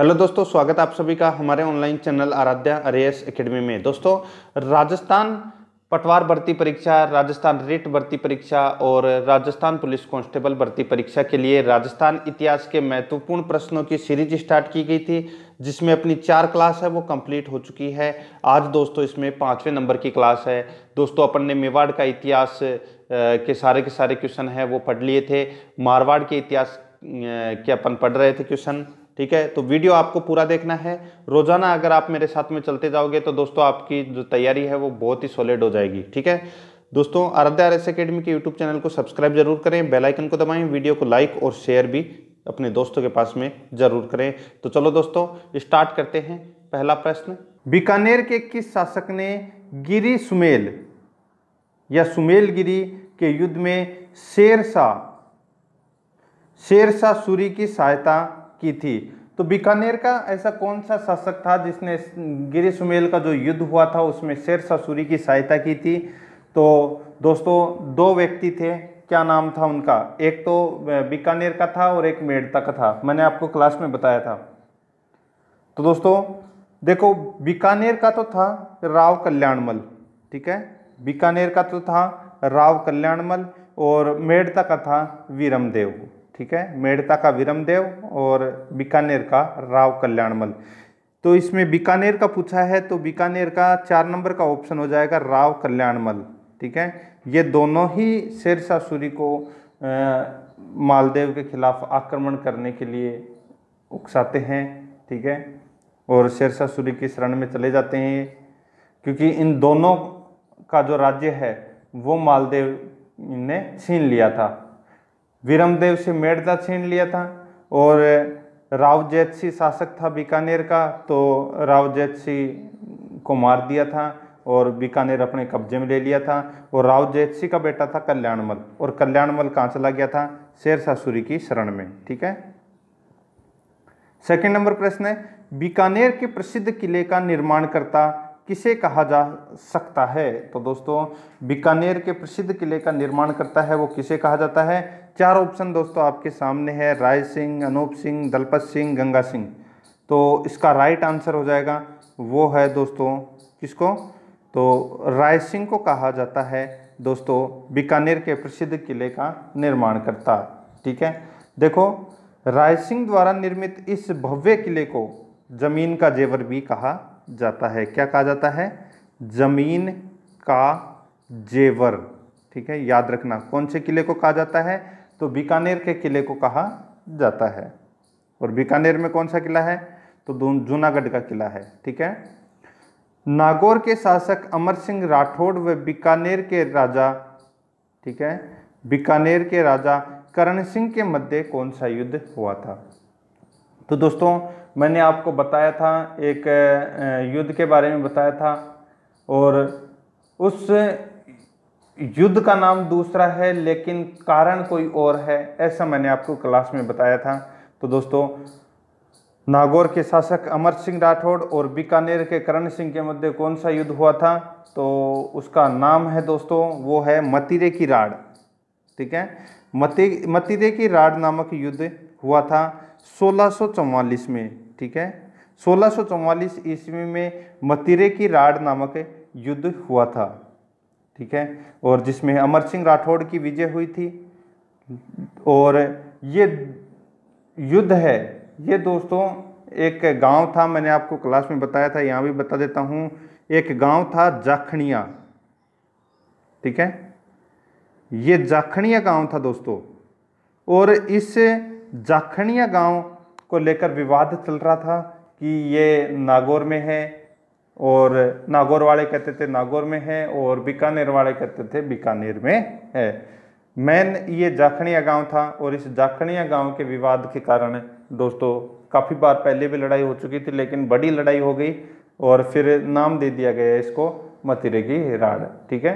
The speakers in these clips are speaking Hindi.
हेलो दोस्तों स्वागत आप सभी का हमारे online channel Aradhya R S academy में दोस्तों राजस्थान पटवार भर्ती परीक्षा राजस्थान रेट भर्ती परीक्षा और राजस्थान पुलिस कांस्टेबल भर्ती परीक्षा के लिए राजस्थान इतिहास के महत्वपूर्ण प्रश्नों की सीरीज स्टार्ट की गई थी जिसमें अपनी चार क्लास है वो कंप्लीट हो चुकी है आज दोस्तों इसमें पाँचवें नंबर की क्लास है दोस्तों अपन ने मेवाड़ का इतिहास के सारे के सारे क्वेश्चन हैं वो पढ़ लिए थे मारवाड़ के इतिहास के अपन पढ़ रहे थे क्वेश्चन ठीक है तो वीडियो आपको पूरा देखना है रोजाना अगर आप मेरे साथ में चलते जाओगे तो दोस्तों आपकी जो तैयारी है वो बहुत ही सॉलिड हो जाएगी ठीक है दोस्तों आराध्या आर एस अकेडमी के यूट्यूब चैनल को सब्सक्राइब जरूर करें बेल आइकन को दबाएं वीडियो को लाइक और शेयर भी अपने दोस्तों के पास में जरूर करें तो चलो दोस्तों स्टार्ट करते हैं पहला प्रश्न बीकानेर के किस शासक ने गिरी सुमेल या सुमेल गिरी के युद्ध में शेरशाह शेरशाह सूरी की सहायता की थी तो बीकानेर का ऐसा कौन सा शासक था जिसने गिरी सुमेल का जो युद्ध हुआ था उसमें शेर ससुरी की सहायता की थी तो दोस्तों दो व्यक्ति थे क्या नाम था उनका एक तो बीकानेर का था और एक मेड़ता का था मैंने आपको क्लास में बताया था तो दोस्तों देखो बीकानेर का तो था राव कल्याणमल ठीक है बीकानेर का तो था राव कल्याणमल और मेड़ता का था वीरमदेव ठीक है मेड़ता का विरमदेव और बीकानेर का राव कल्याणमल तो इसमें बीकानेर का पूछा है तो बीकानेर का चार नंबर का ऑप्शन हो जाएगा राव कल्याणमल ठीक है ये दोनों ही शेरशाह सूरी को आ, मालदेव के खिलाफ आक्रमण करने के लिए उकसाते हैं ठीक है और शेरशाह सूरी की शरण में चले जाते हैं क्योंकि इन दोनों का जो राज्य है वो मालदेव ने छीन लिया था वीरमदेव से मेड़ता छीन लिया था और राव जैतसी शासक था बीकानेर का तो राव जैतसी को मार दिया था और बीकानेर अपने कब्जे में ले लिया था और राव जैतसी का बेटा था कल्याणमल और कल्याणमल कहाँ चला गया था शेरशाह सूरी की शरण में ठीक है सेकंड नंबर प्रश्न है बीकानेर के प्रसिद्ध किले का निर्माणकर्ता किसे कहा जा सकता है तो दोस्तों बीकानेर के प्रसिद्ध किले का निर्माण करता है वो किसे कहा जाता है चार ऑप्शन दोस्तों आपके सामने है राय सिंह अनूप सिंह दलपत सिंह गंगा सिंह तो इसका राइट आंसर हो जाएगा वो है दोस्तों किसको तो राय सिंह को कहा जाता है दोस्तों बीकानेर के प्रसिद्ध किले का निर्माण करता ठीक है देखो राय सिंह द्वारा निर्मित इस भव्य किले को जमीन का जेवर भी कहा जाता है क्या कहा जाता है जमीन का जेवर ठीक है याद रखना कौन से किले को कहा जाता है तो बीकानेर के किले को कहा जाता है और बीकानेर में कौन सा किला है तो जूनागढ़ का किला है ठीक है नागौर के शासक अमर सिंह राठौड़ व बीकानेर के राजा ठीक है बीकानेर के राजा करण सिंह के मध्य कौन सा युद्ध हुआ था तो दोस्तों मैंने आपको बताया था एक युद्ध के बारे में बताया था और उस युद्ध का नाम दूसरा है लेकिन कारण कोई और है ऐसा मैंने आपको क्लास में बताया था तो दोस्तों नागौर के शासक अमर सिंह राठौड़ और बीकानेर के करण सिंह के मध्य कौन सा युद्ध हुआ था तो उसका नाम है दोस्तों वो है मतीरे की राड ठीक है मती मतीरे की राड नामक युद्ध हुआ था 1644 में ठीक है 1644 ईस्वी में मतीरे की राड नामक युद्ध हुआ था ठीक है और जिसमें अमर सिंह राठौड़ की विजय हुई थी और ये युद्ध है ये दोस्तों एक गांव था मैंने आपको क्लास में बताया था यहाँ भी बता देता हूँ एक गांव था जाखणिया ठीक है ये जाखणिया गांव था दोस्तों और इस जाखणिया गांव को लेकर विवाद चल रहा था कि ये नागौर में है और नागौर वाले कहते थे नागौर में है और बीकानेर वाले कहते थे बीकानेर में है मैन ये जाखणिया गांव था और इस जाखणिया गांव के विवाद के कारण दोस्तों काफ़ी बार पहले भी लड़ाई हो चुकी थी लेकिन बड़ी लड़ाई हो गई और फिर नाम दे दिया गया इसको मतिरे की राड ठीक है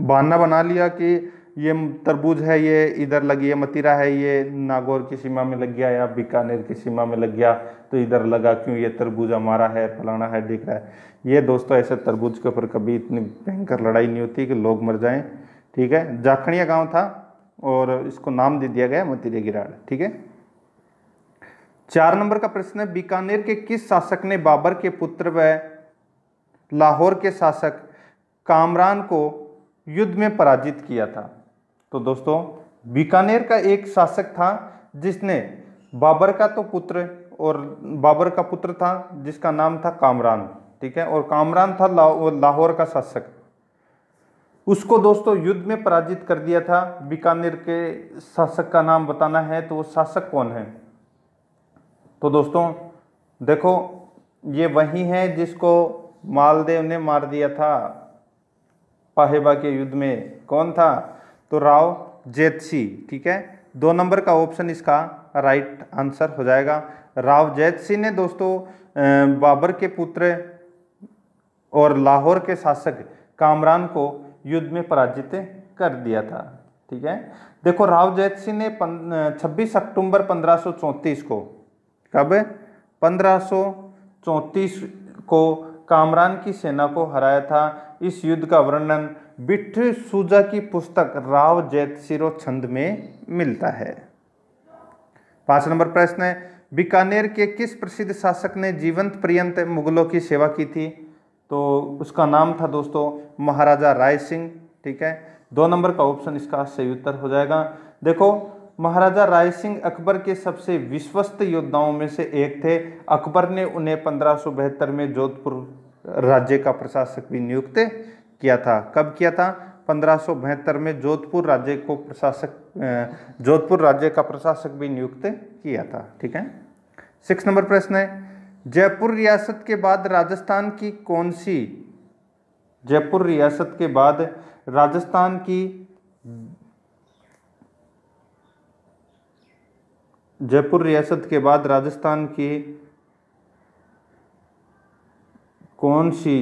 बहाना बना लिया कि ये तरबूज है ये इधर लगी है मतीरा है ये नागौर की सीमा में लग गया या बीकानेर की सीमा में लग गया तो इधर लगा क्यों ये तरबूज हमारा है फलाना है दिख रहा है ये दोस्तों ऐसे तरबूज के ऊपर कभी इतनी भयंकर लड़ाई नहीं होती कि लोग मर जाएं ठीक है जाखणिया गांव था और इसको नाम दे दिया गया मतीरे गिराड़ ठीक है चार नंबर का प्रश्न है बीकानेर के किस शासक ने बाबर के पुत्र व लाहौर के शासक कामरान को युद्ध में पराजित किया था तो दोस्तों बीकानेर का एक शासक था जिसने बाबर का तो पुत्र और बाबर का पुत्र था जिसका नाम था कामरान ठीक है और कामरान था लाहौर का शासक उसको दोस्तों युद्ध में पराजित कर दिया था बीकानेर के शासक का नाम बताना है तो वो शासक कौन है तो दोस्तों देखो ये वही है जिसको मालदेव ने मार दिया था पाहेबा के युद्ध में कौन था तो राव जैतसी ठीक है दो नंबर का ऑप्शन इसका राइट आंसर हो जाएगा राव सिंह ने दोस्तों बाबर के पुत्र और लाहौर के शासक कामरान को युद्ध में पराजित कर दिया था ठीक है देखो राव सिंह ने छब्बीस अक्टूबर 1534 को कब 1534 को कामरान की सेना को हराया था इस युद्ध का वर्णन बिट्र सूजा की पुस्तक राव जैत सिरो छंद में मिलता है पांच नंबर प्रश्न है बीकानेर के किस प्रसिद्ध शासक ने जीवंत पर्यंत मुगलों की सेवा की थी तो उसका नाम था दोस्तों महाराजा राय सिंह ठीक है दो नंबर का ऑप्शन इसका सही उत्तर हो जाएगा देखो महाराजा राय सिंह अकबर के सबसे विश्वस्त योद्धाओं में से एक थे अकबर ने उन्हें पंद्रह में जोधपुर राज्य का प्रशासक भी नियुक्त किया था कब किया था पंद्रह में जोधपुर राज्य को प्रशासक जोधपुर राज्य का प्रशासक भी नियुक्त किया था ठीक है सिक्स नंबर प्रश्न है जयपुर रियासत के बाद राजस्थान की कौन सी जयपुर रियासत के बाद राजस्थान की जयपुर रियासत के बाद राजस्थान की कौन सी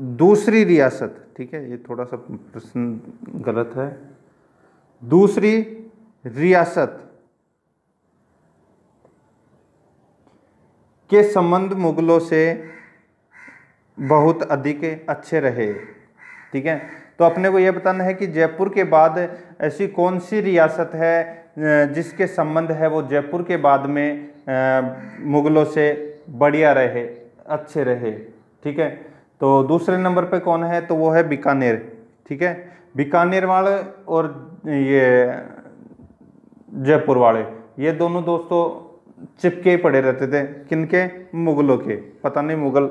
दूसरी रियासत ठीक है ये थोड़ा सा प्रश्न गलत है दूसरी रियासत के संबंध मुगलों से बहुत अधिक अच्छे रहे ठीक है तो अपने को यह बताना है कि जयपुर के बाद ऐसी कौन सी रियासत है जिसके संबंध है वो जयपुर के बाद में मुगलों से बढ़िया रहे अच्छे रहे ठीक है तो दूसरे नंबर पे कौन है तो वो है बीकानेर ठीक है बीकानेर वाले और ये जयपुर वाले ये दोनों दोस्तों चिपके ही पड़े रहते थे किनके मुगलों के पता नहीं मुगल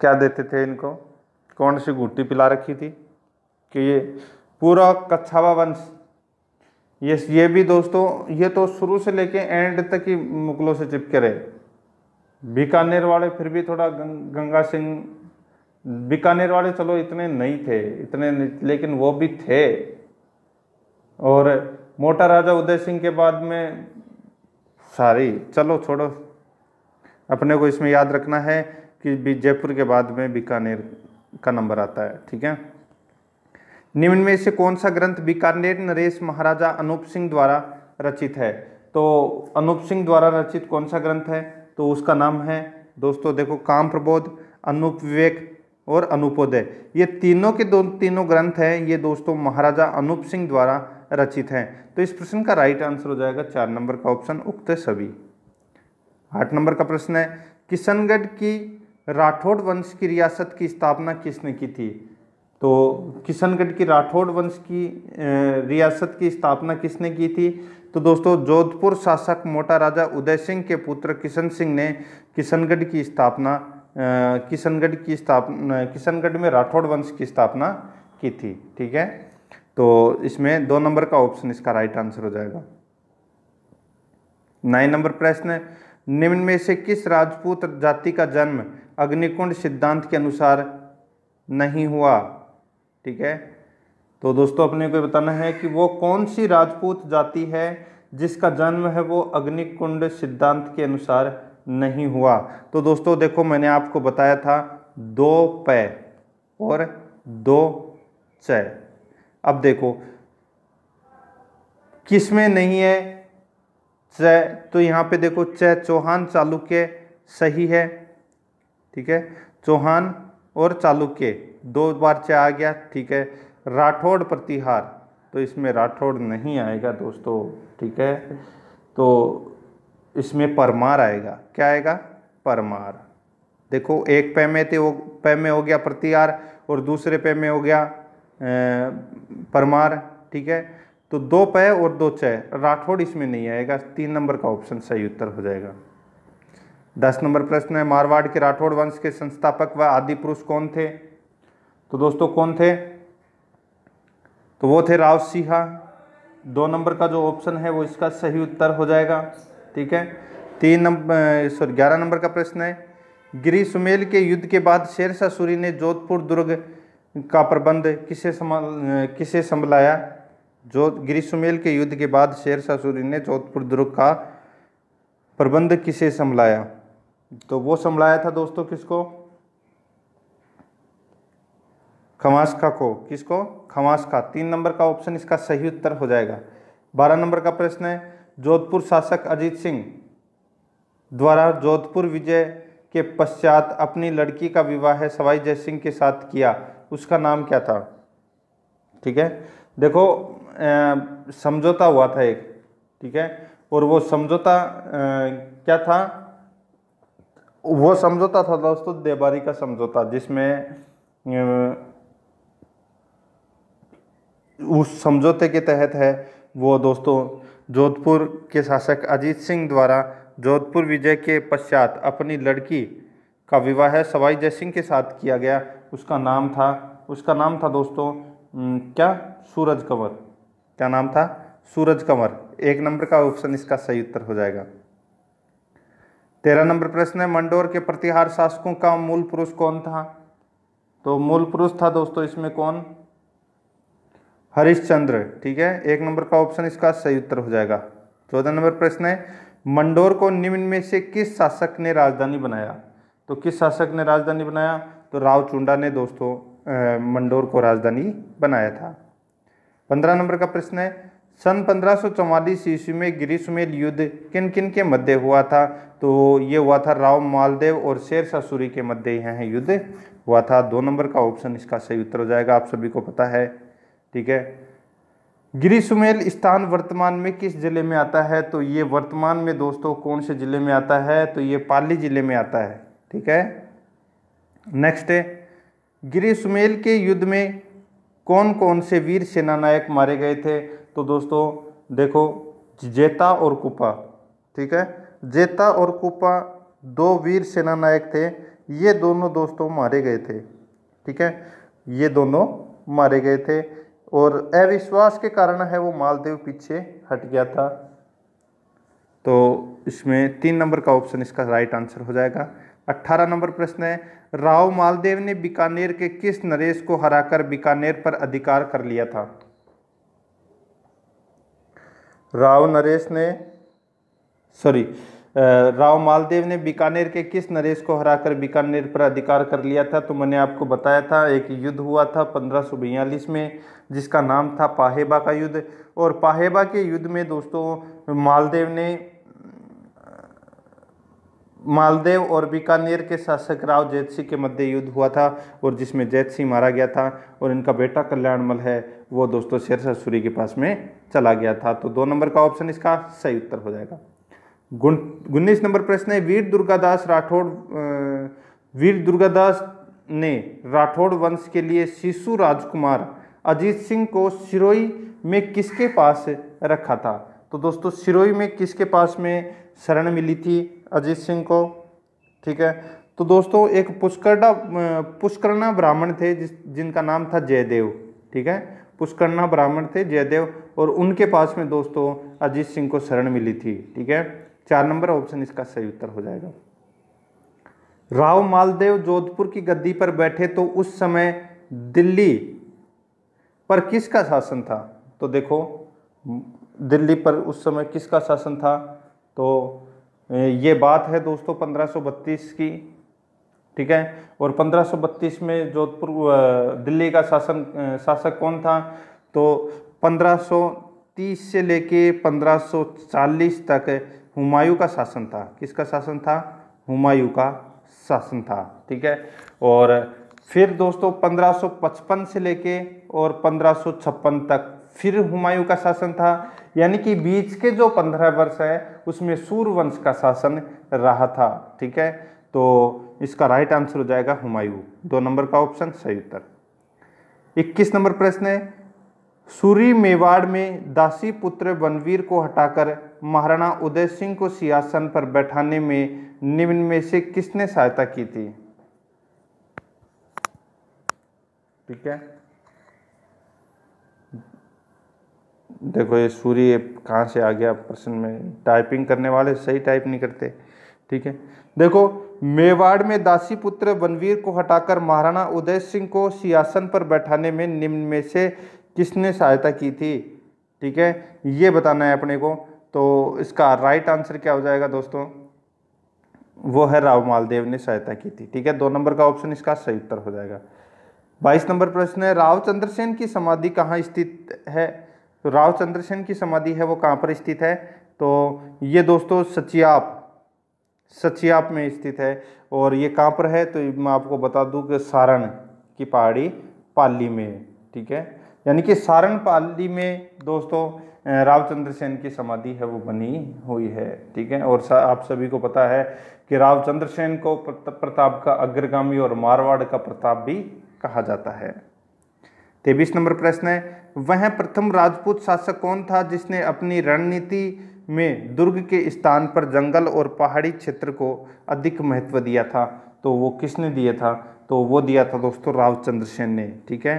क्या देते थे इनको कौन सी गुट्टी पिला रखी थी कि ये पूरा कच्छावा वंश ये ये भी दोस्तों ये तो शुरू से लेके एंड तक ही मुगलों से चिपके रहे बीकानेर वाले फिर भी थोड़ा गं, गंगा सिंह बीकानेर वाले चलो इतने नहीं थे इतने नहीं, लेकिन वो भी थे और मोटा राजा उदय सिंह के बाद में सारी चलो छोड़ो अपने को इसमें याद रखना है कि जयपुर के बाद में बीकानेर का नंबर आता है ठीक है निम्न में से कौन सा ग्रंथ बीकानेर नरेश महाराजा अनूप सिंह द्वारा रचित है तो अनूप सिंह द्वारा रचित कौन सा ग्रंथ है तो उसका नाम है दोस्तों देखो काम प्रबोध अनुप विवेक और अनुपोदय ये तीनों के दो तीनों ग्रंथ हैं ये दोस्तों महाराजा अनूप सिंह द्वारा रचित हैं तो इस प्रश्न का राइट आंसर हो जाएगा चार नंबर का ऑप्शन उक्त सभी आठ नंबर का प्रश्न है किशनगढ़ की राठौड़ वंश की रियासत की स्थापना किसने की थी तो किशनगढ़ की राठौड़ वंश की रियासत की स्थापना किसने की थी तो दोस्तों जोधपुर शासक मोटा राजा उदय सिंह के पुत्र किशन सिंह ने किशनगढ़ की स्थापना किशनगढ़ की स्थापना किशनगढ़ में राठौड़ वंश की स्थापना की थी ठीक है तो इसमें दो नंबर का ऑप्शन इसका राइट आंसर हो जाएगा नाइन नंबर प्रश्न निम्न में से किस राजपूत जाति का जन्म अग्निकुंड सिद्धांत के अनुसार नहीं हुआ ठीक है तो दोस्तों अपने को बताना है कि वो कौन सी राजपूत जाति है जिसका जन्म है वो अग्निकुंड सिद्धांत के अनुसार नहीं हुआ तो दोस्तों देखो मैंने आपको बताया था दो पै और दो चय अब देखो किस में नहीं है चय तो यहाँ पे देखो चय चौहान चालुक्य सही है ठीक है चौहान और चालुक्य दो बार चय आ गया ठीक है राठौड़ प्रतिहार तो इसमें राठौड़ नहीं आएगा दोस्तों ठीक है तो इसमें परमार आएगा क्या आएगा परमार देखो एक पे में थे वो पे में हो गया प्रतिहार और दूसरे पे में हो गया परमार ठीक है तो दो पे और दो चय राठौड़ इसमें नहीं आएगा तीन नंबर का ऑप्शन सही उत्तर हो जाएगा दस नंबर प्रश्न है मारवाड़ के राठौड़ वंश के संस्थापक व आदि पुरुष कौन थे तो दोस्तों कौन थे तो वो थे राव सिहा दो नंबर का जो ऑप्शन है वो इसका सही उत्तर हो जाएगा ठीक है तीन नंबर सॉरी ग्यारह नंबर का प्रश्न है गिरी सुमेल के युद्ध के बाद शेरशाह सूरी ने जोधपुर दुर्ग का प्रबंध किसे संभाल किसे संभलाया जो गिरी सुमेल के युद्ध के बाद शेरशाह सूरी ने जोधपुर दुर्ग का प्रबंध किसे संभलाया तो वो संभलाया था दोस्तों किसको खमासका को किसको खमासका तीन नंबर का ऑप्शन इसका सही उत्तर हो जाएगा बारह नंबर का प्रश्न है जोधपुर शासक अजीत सिंह द्वारा जोधपुर विजय के पश्चात अपनी लड़की का विवाह सवाई जय सिंह के साथ किया उसका नाम क्या था ठीक है देखो समझौता हुआ था एक ठीक है और वो समझौता क्या था वो समझौता था दोस्तों देबारी का समझौता जिसमें उस समझौते के तहत है वो दोस्तों जोधपुर के शासक अजीत सिंह द्वारा जोधपुर विजय के पश्चात अपनी लड़की का विवाह सवाई जय सिंह के साथ किया गया उसका नाम था उसका नाम था दोस्तों क्या सूरज कंवर क्या नाम था सूरज कंवर एक नंबर का ऑप्शन इसका सही उत्तर हो जाएगा तेरह नंबर प्रश्न है मंडोर के प्रतिहार शासकों का मूल पुरुष कौन था तो मूल पुरुष था दोस्तों इसमें कौन हरिश्चंद्र ठीक है एक नंबर का ऑप्शन इसका सही उत्तर हो जाएगा चौदह नंबर प्रश्न है मंडोर को निम्न में से किस शासक ने राजधानी बनाया तो किस शासक ने राजधानी बनाया तो राव चुंडा ने दोस्तों मंडोर को राजधानी बनाया था पंद्रह नंबर का प्रश्न है सन पंद्रह सौ चौवालीस ईस्वी में ग्रीष्मेल युद्ध किन किन के मध्य हुआ था तो ये हुआ था राव मालदेव और शेर सूरी के मध्य यह युद्ध हुआ था दो नंबर का ऑप्शन इसका सही उत्तर हो जाएगा आप सभी को पता है ठीक है सुमेल स्थान वर्तमान में किस जिले में आता है तो ये वर्तमान में दोस्तों कौन से जिले में आता है तो ये पाली जिले में आता है ठीक है नेक्स्ट है सुमेल के युद्ध में कौन कौन से वीर सेनानायक मारे गए थे तो दोस्तों देखो जेता और कुपा ठीक है जेता और कुपा दो वीर सेनानायक थे ये दोनों दोस्तों मारे गए थे ठीक है ये दोनों मारे गए थे और अविश्वास के कारण है वो मालदेव पीछे हट गया था तो इसमें तीन नंबर का ऑप्शन इसका राइट आंसर हो जाएगा अट्ठारह नंबर प्रश्न है राव मालदेव ने बीकानेर के किस नरेश को हराकर बीकानेर पर अधिकार कर लिया था राव नरेश ने सॉरी राव मालदेव ने बीकानेर के किस नरेश को हराकर बीकानेर पर अधिकार कर लिया था तो मैंने आपको बताया था एक युद्ध हुआ था पंद्रह में जिसका नाम था पाहेबा का युद्ध और पाहेबा के युद्ध में दोस्तों मालदेव ने मालदेव और बीकानेर के शासक राव जैत सिंह के मध्य युद्ध हुआ था और जिसमें जैत सिंह मारा गया था और इनका बेटा कल्याणमल है वो दोस्तों शेरशाह सूरी के पास में चला गया था तो दो नंबर का ऑप्शन इसका सही उत्तर हो जाएगा गुण उन्नीस नंबर प्रश्न है वीर दुर्गादास राठौड़ वीर दुर्गादास ने राठौड़ वंश के लिए शिशु राजकुमार अजीत सिंह को सिरोई में किसके पास रखा था तो दोस्तों सिरोई में किसके पास में शरण मिली थी अजीत सिंह को ठीक है तो दोस्तों एक पुष्करडा पुष्करणा ब्राह्मण थे जिस जिनका नाम था जयदेव ठीक है पुष्करणा ब्राह्मण थे जयदेव और उनके पास में दोस्तों अजीत सिंह को शरण मिली थी ठीक है चार नंबर ऑप्शन इसका सही उत्तर हो जाएगा राव मालदेव जोधपुर की गद्दी पर बैठे तो उस समय दिल्ली पर किसका शासन था तो देखो दिल्ली पर उस समय किसका शासन था तो ये बात है दोस्तों 1532 की ठीक है और 1532 में जोधपुर दिल्ली का शासन शासक कौन था तो 1530 से लेके 1540 तक हुमायूं का शासन था किसका शासन था हुमायूं का शासन था ठीक है और फिर दोस्तों 1555 से लेके और 1556 तक फिर हुमायूं का शासन था यानी कि बीच के जो पंद्रह वर्ष है उसमें सूर्यवंश का शासन रहा था ठीक है तो इसका राइट आंसर हो जाएगा हुमायूं दो नंबर का ऑप्शन सही उत्तर इक्कीस नंबर प्रश्न है सूरी मेवाड़ में दासी पुत्र बनवीर को हटाकर महाराणा उदय सिंह को सियासन पर बैठाने में निम्न में से किसने सहायता की थी ठीक है देखो ये सूर्य कहाँ से आ गया प्रश्न में टाइपिंग करने वाले सही टाइप नहीं करते ठीक है देखो मेवाड़ में दासी पुत्र बनवीर को हटाकर महाराणा उदय सिंह को सियासन पर बैठाने में निम्न में से किसने सहायता की थी ठीक है ये बताना है अपने को तो इसका राइट आंसर क्या हो जाएगा दोस्तों वो है राव मालदेव ने सहायता की थी ठीक है दो नंबर का ऑप्शन इसका सही उत्तर हो जाएगा बाईस नंबर प्रश्न है राव चंद्रसेन की समाधि कहाँ स्थित है तो राव चंद्रसेन की समाधि है वो कहाँ पर स्थित है तो ये दोस्तों सचियाप सचियाप में स्थित है और ये कहाँ पर है तो मैं आपको बता दूँ कि सारण की पहाड़ी पाली में ठीक है यानी कि सारणपाली में दोस्तों रावचंद्र सेन की समाधि है वो बनी हुई है ठीक है और आप सभी को पता है कि रावचंद्र सेन को प्रताप का अग्रगामी और मारवाड़ का प्रताप भी कहा जाता है तेबीस नंबर प्रश्न है वह प्रथम राजपूत शासक कौन था जिसने अपनी रणनीति में दुर्ग के स्थान पर जंगल और पहाड़ी क्षेत्र को अधिक महत्व दिया था तो वो किसने दिया था तो वो दिया था दोस्तों रावचंद्र सेन ने ठीक है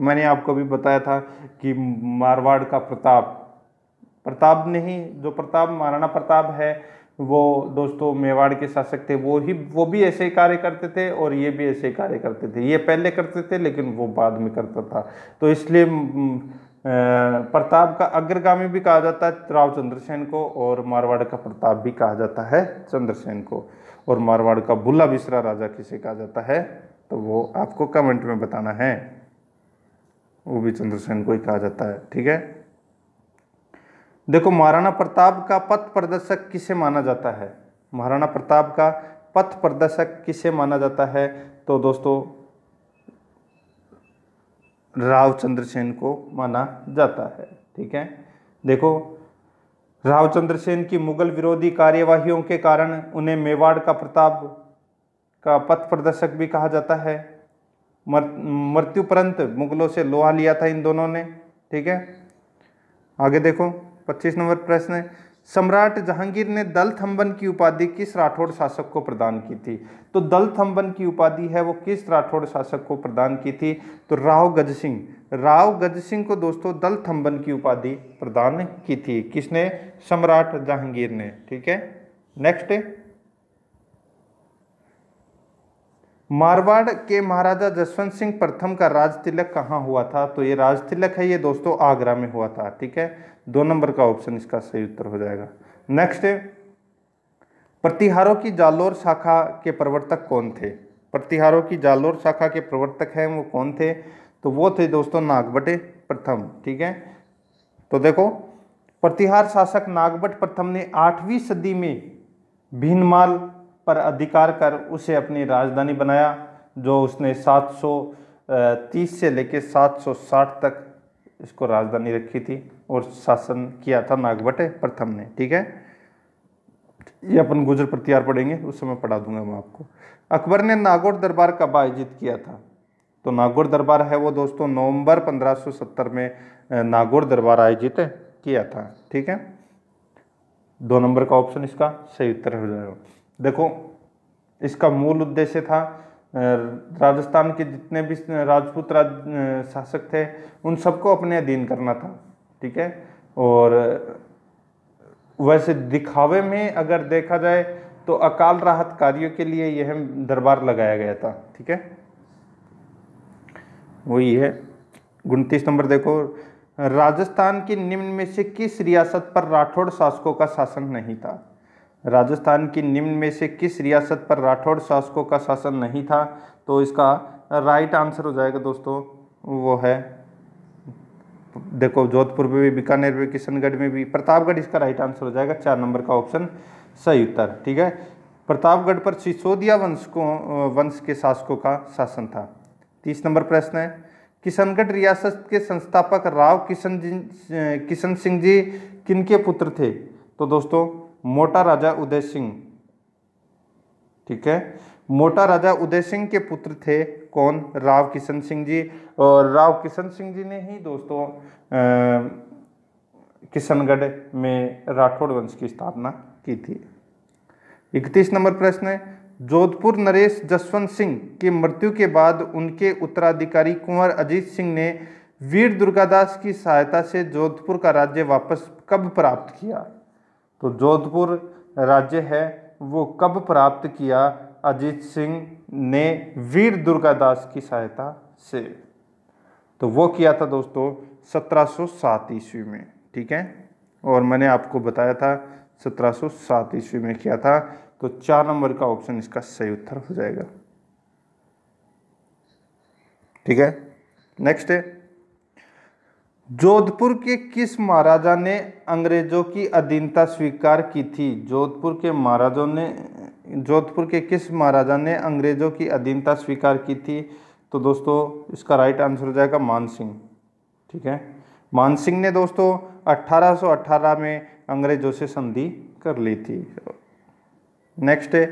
मैंने आपको भी बताया था कि मारवाड़ का प्रताप प्रताप नहीं जो प्रताप महाराणा प्रताप है वो दोस्तों मेवाड़ के शासक थे वो ही वो भी ऐसे ही कार्य करते थे और ये भी ऐसे ही कार्य करते थे ये पहले करते थे लेकिन वो बाद में करता था तो इसलिए प्रताप का अग्रगामी भी कहा जाता है राव चंद्रसेन को और मारवाड़ का प्रताप भी कहा जाता है चंद्रसेन को और मारवाड़ का बुल्ला बिसरा राजा किसे कहा जाता है तो वो आपको कमेंट में बताना है वो भी चंद्रसेन को ही कहा जाता है ठीक है देखो महाराणा प्रताप का पथ प्रदर्शक किसे माना जाता है महाराणा प्रताप का पथ प्रदर्शक किसे माना जाता है तो दोस्तों राव चंद्रसेन को माना जाता है ठीक है देखो राव चंद्रसेन की मुगल विरोधी कार्यवाहियों के कारण उन्हें मेवाड़ का प्रताप का पथ प्रदर्शक भी कहा जाता है मृत्युपरंत मुगलों से लोहा लिया था इन दोनों ने ठीक है आगे देखो 25 नंबर प्रश्न है सम्राट जहांगीर ने दल थम्बन की उपाधि किस राठौड़ शासक को प्रदान की थी तो दल थम्बन की उपाधि है वो किस राठौड़ शासक को प्रदान की थी तो राव गज सिंह राव गज सिंह को दोस्तों दल थम्बन की उपाधि प्रदान की थी किसने सम्राट जहांगीर ने ठीक है नेक्स्ट मारवाड़ के महाराजा जसवंत सिंह प्रथम का राज तिलक कहाँ हुआ था तो ये राज तिलक है ये दोस्तों आगरा में हुआ था ठीक है दो नंबर का ऑप्शन इसका सही उत्तर हो जाएगा नेक्स्ट प्रतिहारों की जालोर शाखा के प्रवर्तक कौन थे प्रतिहारों की जालोर शाखा के प्रवर्तक हैं वो कौन थे तो वो थे दोस्तों नागबटे प्रथम ठीक है तो देखो प्रतिहार शासक नागभट प्रथम ने आठवीं सदी में भीनमाल पर अधिकार कर उसे अपनी राजधानी बनाया जो उसने 730 से लेकर 760 तक इसको राजधानी रखी थी और शासन किया था नागवटे प्रथम ने ठीक है ये अपन गुजर प्रत्यार पढ़ेंगे उस समय पढ़ा दूंगा मैं आपको अकबर ने नागौर दरबार कब आयोजित किया था तो नागौर दरबार है वो दोस्तों नवंबर 1570 में नागौर दरबार आयोजित किया था ठीक है दो नंबर का ऑप्शन इसका सही उत्तर हो जाएगा देखो इसका मूल उद्देश्य था राजस्थान के जितने भी राजपूत राज शासक थे उन सबको अपने अधीन करना था ठीक है और वैसे दिखावे में अगर देखा जाए तो अकाल राहत कार्यों के लिए यह दरबार लगाया गया था ठीक है वही है उनतीस नंबर देखो राजस्थान की निम्न में से किस रियासत पर राठौड़ शासकों का शासन नहीं था राजस्थान की निम्न में से किस रियासत पर राठौड़ शासकों का शासन नहीं था तो इसका राइट आंसर हो जाएगा दोस्तों वो है देखो जोधपुर में भी बीकानेर में किशनगढ़ में भी प्रतापगढ़ इसका राइट आंसर हो जाएगा चार नंबर का ऑप्शन सही उत्तर ठीक है प्रतापगढ़ पर सिसोदिया वंश को वंश के शासकों का शासन था तीस नंबर प्रश्न है किशनगढ़ रियासत के संस्थापक राव किशन किशन सिंह जी किनके पुत्र थे तो दोस्तों मोटा राजा उदय सिंह ठीक है मोटा राजा उदय सिंह के पुत्र थे कौन राव किशन सिंह जी और राव किशन सिंह जी ने ही दोस्तों किशनगढ़ में राठौड़ वंश की स्थापना की थी इकतीस नंबर प्रश्न है जोधपुर नरेश जसवंत सिंह की मृत्यु के बाद उनके उत्तराधिकारी कुंवर अजीत सिंह ने वीर दुर्गादास की सहायता से जोधपुर का राज्य वापस कब प्राप्त किया तो जोधपुर राज्य है वो कब प्राप्त किया अजीत सिंह ने वीर दुर्गादास की सहायता से तो वो किया था दोस्तों 1707 ईस्वी में ठीक है और मैंने आपको बताया था 1707 ईस्वी में किया था तो चार नंबर का ऑप्शन इसका सही उत्तर हो जाएगा ठीक है नेक्स्ट है जोधपुर के किस महाराजा ने अंग्रेजों की अधीनता स्वीकार की थी जोधपुर के महाराजों ने जोधपुर के किस महाराजा ने अंग्रेजों की अधीनता स्वीकार की थी तो दोस्तों इसका राइट आंसर हो जाएगा मान सिंह ठीक है मान सिंह ने दोस्तों 1818 में अंग्रेजों से संधि कर ली थी नेक्स्ट है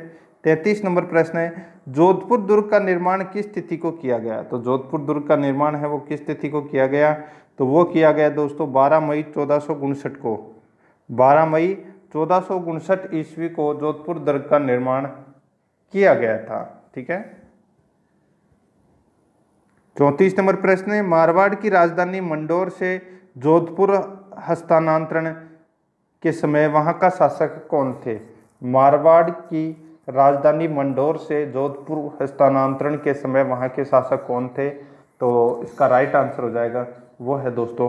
तैतीस नंबर प्रश्न है जोधपुर दुर्ग का निर्माण किस तिथि को किया गया तो जोधपुर दुर्ग का निर्माण है वो किस तिथि को किया गया तो वो किया गया दोस्तों बारह मई चौदह को बारह मई चौदह ईस्वी को जोधपुर दर्ग का निर्माण किया गया था ठीक है चौंतीस नंबर प्रश्न है मारवाड़ की राजधानी मंडोर से जोधपुर हस्तानांतरण के समय वहाँ का शासक कौन थे मारवाड़ की राजधानी मंडोर से जोधपुर हस्तानांतरण के समय वहाँ के शासक कौन थे तो इसका राइट आंसर हो जाएगा वो है दोस्तों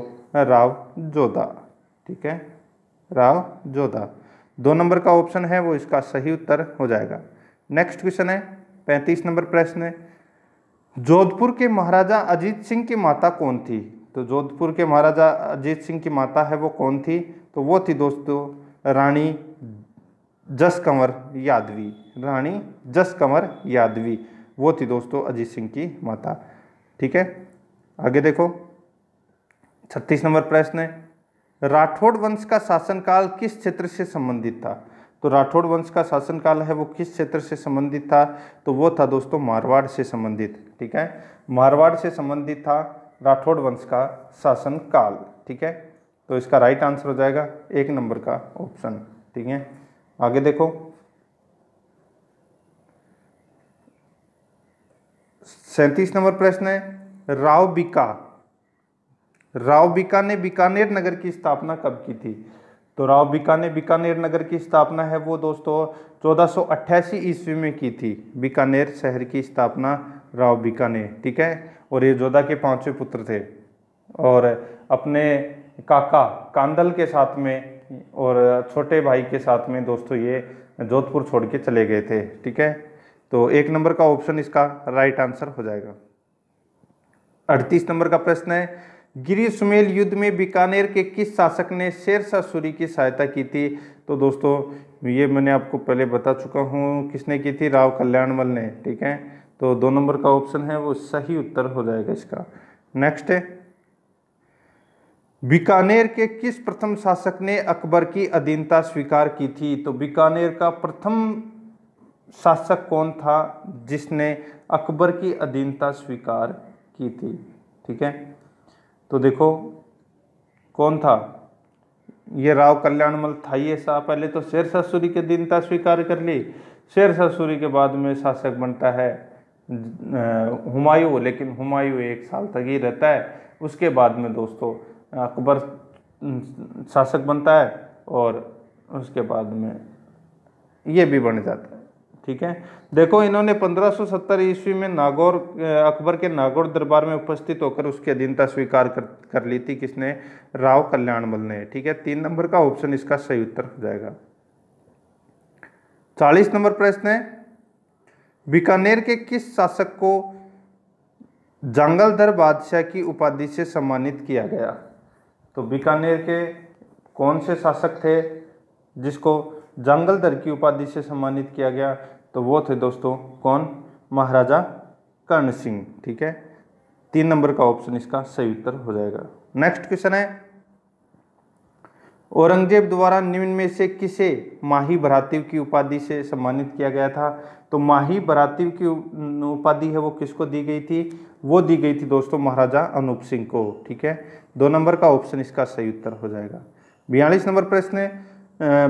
राव जोधा ठीक है राव जोधा दो नंबर का ऑप्शन है वो इसका सही उत्तर हो जाएगा नेक्स्ट क्वेश्चन है पैंतीस नंबर प्रश्न है जोधपुर के महाराजा अजीत सिंह की माता कौन थी तो जोधपुर के महाराजा अजीत सिंह की माता है वो कौन थी तो वो थी दोस्तों रानी जस कंवर यादवी रानी जस कंवर यादवी वो थी दोस्तों अजीत सिंह की माता ठीक है आगे देखो छत्तीस नंबर प्रश्न है राठौड़ वंश का शासनकाल किस क्षेत्र से संबंधित था तो राठौड़ वंश का शासनकाल है वो किस क्षेत्र से संबंधित था तो वो था दोस्तों मारवाड़ से संबंधित ठीक है मारवाड़ से संबंधित था राठौड़ वंश का शासनकाल ठीक है तो इसका राइट आंसर हो जाएगा एक नंबर का ऑप्शन ठीक है आगे देखो सैंतीस नंबर प्रश्न है राव बिका राव बिका ने बीकानेर नगर की स्थापना कब की थी तो राव बिका ने बीकानेर नगर की स्थापना है वो दोस्तों चौदह ईस्वी में की थी बीकानेर शहर की स्थापना राव बिका ने ठीक है और ये जोधा के पांचवें पुत्र थे और अपने काका कांदल के साथ में और छोटे भाई के साथ में दोस्तों ये जोधपुर छोड़ के चले गए थे ठीक है तो एक नंबर का ऑप्शन इसका राइट आंसर हो जाएगा अड़तीस नंबर का प्रश्न है गिरी सुमेल युद्ध में बीकानेर के किस शासक ने शेरशाह सूरी की सहायता की थी तो दोस्तों ये मैंने आपको पहले बता चुका हूँ किसने की थी राव कल्याणमल ने ठीक है तो दो नंबर का ऑप्शन है वो सही उत्तर हो जाएगा इसका नेक्स्ट है बीकानेर के किस प्रथम शासक ने अकबर की अधीनता स्वीकार की थी तो बीकानेर का प्रथम शासक कौन था जिसने अकबर की अधीनता स्वीकार की थी ठीक है तो देखो कौन था ये राव कल्याणमल था ये सा पहले तो शेर सूरी की अधीनता स्वीकार कर ली शेर सूरी के बाद में शासक बनता है हुमायूं लेकिन हुमायूं एक साल तक ही रहता है उसके बाद में दोस्तों अकबर शासक बनता है और उसके बाद में ये भी बन जाता है ठीक है देखो इन्होंने 1570 ईस्वी में नागौर अकबर के नागौर दरबार में उपस्थित होकर उसकी अधीनता स्वीकार कर कर ली थी किसने राव कल्याण मल ने ठीक है तीन नंबर का ऑप्शन इसका सही उत्तर हो जाएगा चालीस नंबर प्रश्न है बीकानेर के किस शासक को जंगलधर बादशाह की उपाधि से सम्मानित किया गया तो बीकानेर के कौन से शासक थे जिसको जंगलधर की उपाधि से सम्मानित किया गया तो वो थे दोस्तों कौन महाराजा कर्ण सिंह ठीक है तीन नंबर का ऑप्शन इसका सही उत्तर हो जाएगा नेक्स्ट क्वेश्चन है औरंगजेब द्वारा निम्न में से किसे माही बरातीव की उपाधि से सम्मानित किया गया था तो माही बरातीव की उपाधि है वो किसको दी गई थी वो दी गई थी दोस्तों महाराजा अनूप सिंह को ठीक है दो नंबर का ऑप्शन इसका सही उत्तर हो जाएगा बयालीस नंबर प्रश्न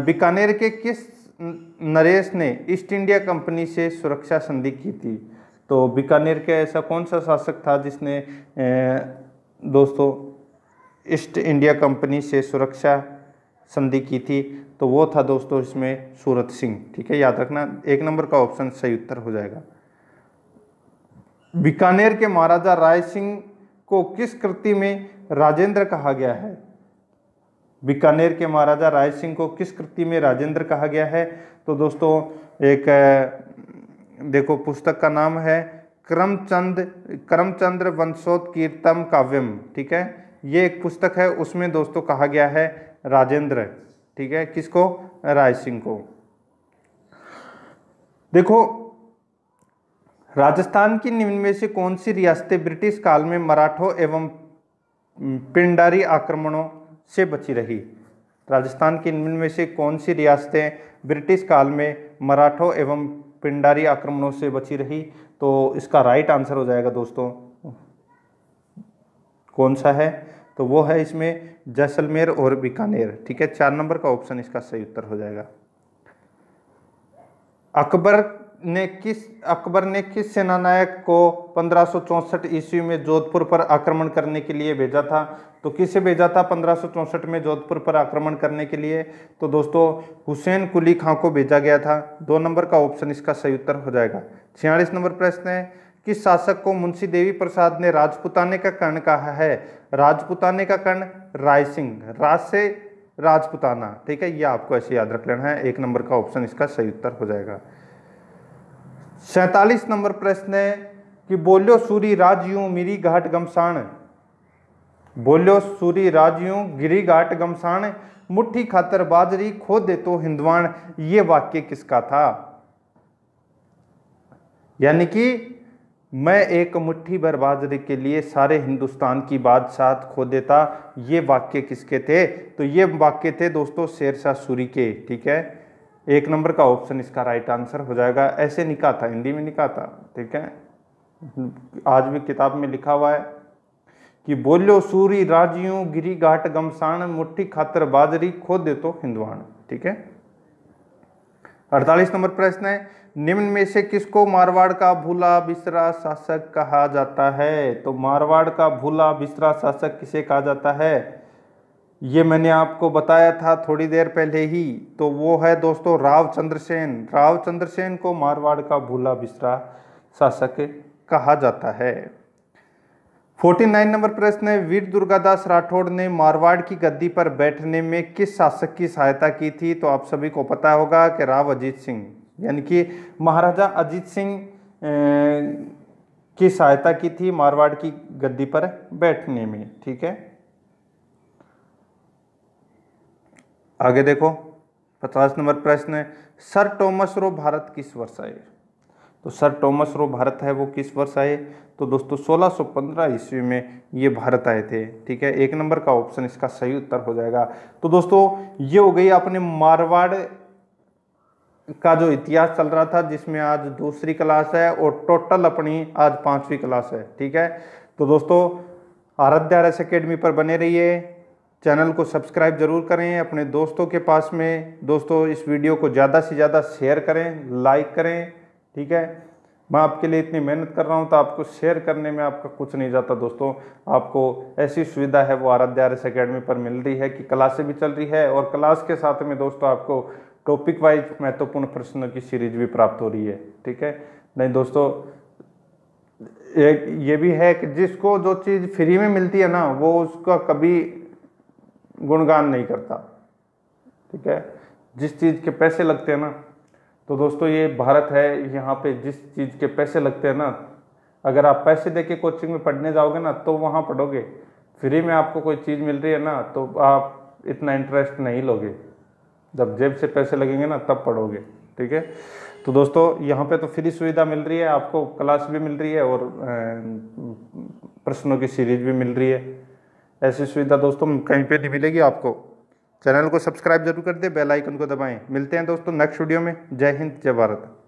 बीकानेर के किस नरेश ने ईस्ट इंडिया कंपनी से सुरक्षा संधि की थी तो बीकानेर का ऐसा कौन सा शासक था जिसने दोस्तों ईस्ट इंडिया कंपनी से सुरक्षा संधि की थी तो वो था दोस्तों इसमें सूरत सिंह ठीक है याद रखना एक नंबर का ऑप्शन सही उत्तर हो जाएगा बीकानेर के महाराजा राय सिंह को किस कृति में राजेंद्र कहा गया है बीकानेर के महाराजा राय सिंह को किस कृति में राजेंद्र कहा गया है तो दोस्तों एक देखो पुस्तक का नाम है क्रमचंद क्रमचंद्र कीर्तम काव्यम ठीक है ये एक पुस्तक है उसमें दोस्तों कहा गया है राजेंद्र ठीक है किसको राय सिंह को देखो राजस्थान की निम्न में से कौन सी रियासतें ब्रिटिश काल में मराठों एवं पिंडारी आक्रमणों से बची रही राजस्थान की इनमें से कौन सी रियासतें ब्रिटिश काल में मराठों एवं पिंडारी आक्रमणों से बची रही तो इसका राइट आंसर हो जाएगा दोस्तों कौन सा है तो वो है इसमें जैसलमेर और बीकानेर ठीक है चार नंबर का ऑप्शन इसका सही उत्तर हो जाएगा अकबर ने किस अकबर ने किस सेनानायक को पंद्रह ईस्वी में जोधपुर पर आक्रमण करने के लिए भेजा था तो किसे भेजा था पंद्रह में जोधपुर पर आक्रमण करने के लिए तो दोस्तों हुसैन कुली खां को भेजा गया था दो नंबर का ऑप्शन इसका सही उत्तर हो जाएगा छियालीस नंबर प्रश्न है किस शासक को मुंशी देवी प्रसाद ने राजपुताने का कर्ण कहा है राजपुताने का कर्ण राय सिंह राज से राजपुताना ठीक है यह आपको ऐसे याद रख लेना है एक नंबर का ऑप्शन इसका सही उत्तर हो जाएगा सैतालीस नंबर प्रश्न है कि बोलो सूरी राजयू मिरी घाट गमसाण बोलो सूरी राजयू गिरी घाट गमसाण मुट्ठी खातर बाजरी खो दे तो हिंदवाण ये वाक्य किसका था यानी कि मैं एक मुट्ठी भर बाजरी के लिए सारे हिंदुस्तान की बादशाह खो देता ये वाक्य किसके थे तो ये वाक्य थे दोस्तों शेरशाह सूरी के ठीक है एक नंबर का ऑप्शन इसका राइट आंसर हो जाएगा ऐसे निका था हिंदी में निका था ठीक है आज भी किताब में लिखा हुआ है कि बोलो सूरी राजियों गिरी घाट गमसाण मुठ्ठी खातर बाजरी खो दे तो हिंदवाण ठीक है अड़तालीस नंबर प्रश्न है निम्न में से किसको मारवाड़ का भूला बिसरा शासक कहा जाता है तो मारवाड़ का भूला बिसरा शासक किसे कहा जाता है ये मैंने आपको बताया था थोड़ी देर पहले ही तो वो है दोस्तों राव चंद्रसेन राव चंद्रसेन को मारवाड़ का भूला बिस्तरा शासक कहा जाता है 49 नंबर प्रश्न है वीर दुर्गादास राठौड़ ने मारवाड़ की गद्दी पर बैठने में किस शासक की सहायता की थी तो आप सभी को पता होगा कि राव अजीत सिंह यानी कि महाराजा अजीत सिंह की सहायता की थी मारवाड़ की गद्दी पर बैठने में ठीक है आगे देखो पचास नंबर प्रश्न है सर टॉमस रो भारत किस वर्ष आए तो सर टॉमस रो भारत है वो किस वर्ष आए तो दोस्तों 1615 ईस्वी में ये भारत आए थे ठीक है एक नंबर का ऑप्शन इसका सही उत्तर हो जाएगा तो दोस्तों ये हो गई अपने मारवाड़ का जो इतिहास चल रहा था जिसमें आज दूसरी क्लास है और टोटल अपनी आज पांचवी क्लास है ठीक है तो दोस्तों आराध्या रस अकेडमी पर बने रहिए चैनल को सब्सक्राइब ज़रूर करें अपने दोस्तों के पास में दोस्तों इस वीडियो को ज़्यादा से ज़्यादा शेयर करें लाइक करें ठीक है मैं आपके लिए इतनी मेहनत कर रहा हूँ तो आपको शेयर करने में आपका कुछ नहीं जाता दोस्तों आपको ऐसी सुविधा है वो आराध्या एस अकेडमी पर मिल रही है कि क्लासें भी चल रही है और क्लास के साथ में दोस्तों आपको टॉपिक वाइज महत्वपूर्ण प्रश्नों की सीरीज भी प्राप्त हो रही है ठीक है नहीं दोस्तों एक ये भी है कि जिसको जो चीज़ फ्री में मिलती है ना वो उसका कभी गुणगान नहीं करता ठीक है जिस चीज़ के पैसे लगते हैं ना तो दोस्तों ये भारत है यहाँ पे जिस चीज़ के पैसे लगते हैं ना अगर आप पैसे दे के कोचिंग में पढ़ने जाओगे ना तो वहाँ पढ़ोगे फ्री में आपको कोई चीज़ मिल रही है ना तो आप इतना इंटरेस्ट नहीं लोगे जब जेब से पैसे लगेंगे ना तब पढ़ोगे ठीक है तो दोस्तों यहाँ पे तो फ्री सुविधा मिल रही है आपको क्लास भी मिल रही है और प्रश्नों की सीरीज भी मिल रही है ऐसी सुविधा दोस्तों कहीं पे नहीं मिलेगी आपको चैनल को सब्सक्राइब जरूर कर दें बेल आइकन को दबाएं मिलते हैं दोस्तों नेक्स्ट वीडियो में जय हिंद जय भारत